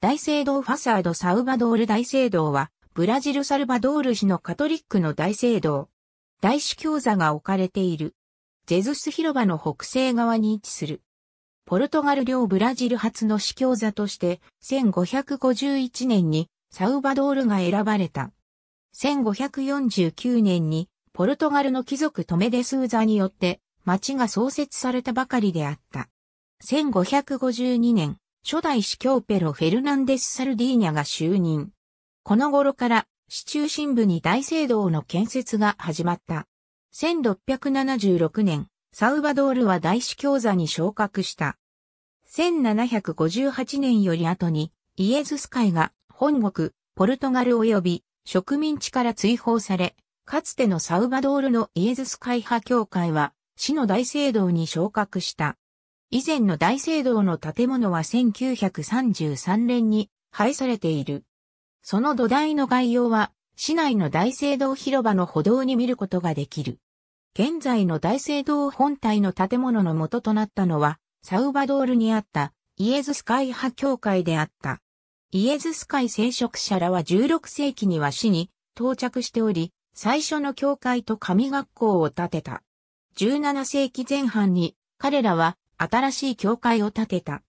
大聖堂ファサードサウバドール大聖堂は、ブラジルサルバドール市のカトリックの大聖堂。大主教座が置かれている。ジェズス広場の北西側に位置する。ポルトガル領ブラジル初の主教座として、1551年にサウバドールが選ばれた。1549年にポルトガルの貴族トメデスーザによって町が創設されたばかりであった。1552年、初代司教ペロ・フェルナンデス・サルディーニャが就任。この頃から、市中心部に大聖堂の建設が始まった。1676年、サウバドールは大司教座に昇格した。1758年より後に、イエズス会が本国、ポルトガル及び植民地から追放され、かつてのサウバドールのイエズス会派教会は、市の大聖堂に昇格した。以前の大聖堂の建物は1933年に廃されている。その土台の概要は、市内の大聖堂広場の歩道に見ることができる。現在の大聖堂本体の建物の元となったのは、サウバドールにあったイエズス会派教会であった。イエズス会聖職者らは16世紀には市に到着しており、最初の教会と神学校を建てた。17世紀前半に彼らは新しい教会を建てた。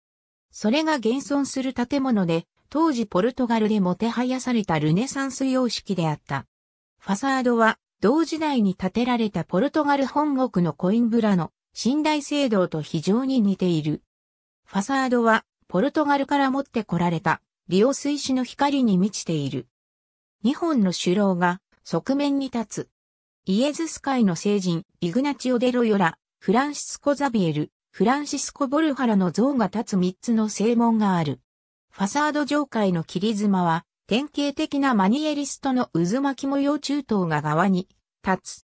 それが現存する建物で、当時ポルトガルでもてはやされたルネサンス様式であった。ファサードは、同時代に建てられたポルトガル本国のコインブラの寝台聖堂と非常に似ている。ファサードは、ポルトガルから持ってこられた、リオ水死の光に満ちている。日本の首楼が、側面に立つ。イエズス会の聖人、イグナチオ・デロヨラ、フランシスコ・ザビエル、フランシスコ・ボルハラの像が立つ3つの正門がある。ファサード上階の切り妻は、典型的なマニエリストの渦巻き模様中東が側に立つ。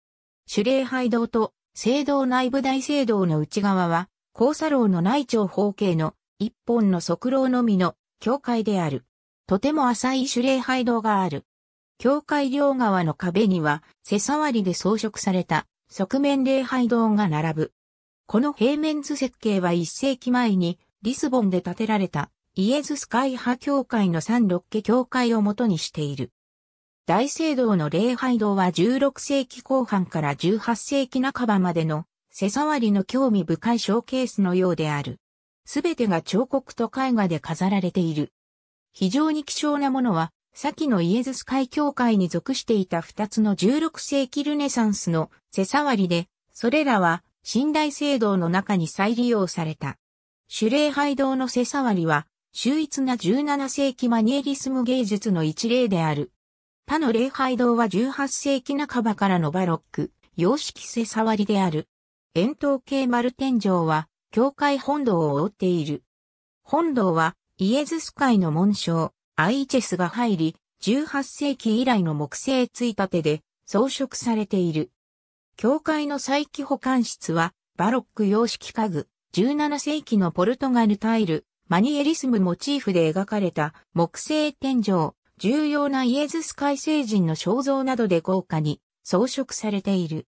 主礼拝堂と聖堂内部大聖堂の内側は、交差楼の内庁方形の一本の側楼のみの教会である。とても浅い主礼拝堂がある。教会両側の壁には、背触りで装飾された側面礼拝堂が並ぶ。この平面図設計は1世紀前にリスボンで建てられたイエズス会派教会の三六家教会をもとにしている。大聖堂の礼拝堂は16世紀後半から18世紀半ばまでの背触りの興味深いショーケースのようである。すべてが彫刻と絵画で飾られている。非常に希少なものは、先のイエズス会教会に属していた二つの16世紀ルネサンスの背触りで、それらは寝台聖堂の中に再利用された。主礼拝堂の背触りは、秀逸な17世紀マニエリスム芸術の一例である。他の礼拝堂は18世紀半ばからのバロック、様式背触りである。円筒形丸天井は、教会本堂を覆っている。本堂は、イエズス会の紋章、アイチェスが入り、18世紀以来の木製ついたてで装飾されている。教会の再起保管室は、バロック様式家具、17世紀のポルトガルタイル、マニエリスムモチーフで描かれた木製天井、重要なイエズス海星人の肖像などで豪華に装飾されている。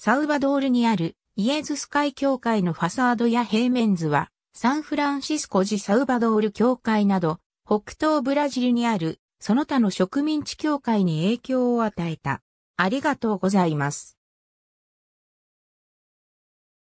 サウバドールにあるイエズス海教会のファサードや平面図は、サンフランシスコジサウバドール教会など、北東ブラジルにあるその他の植民地教会に影響を与えた。ありがとうございます。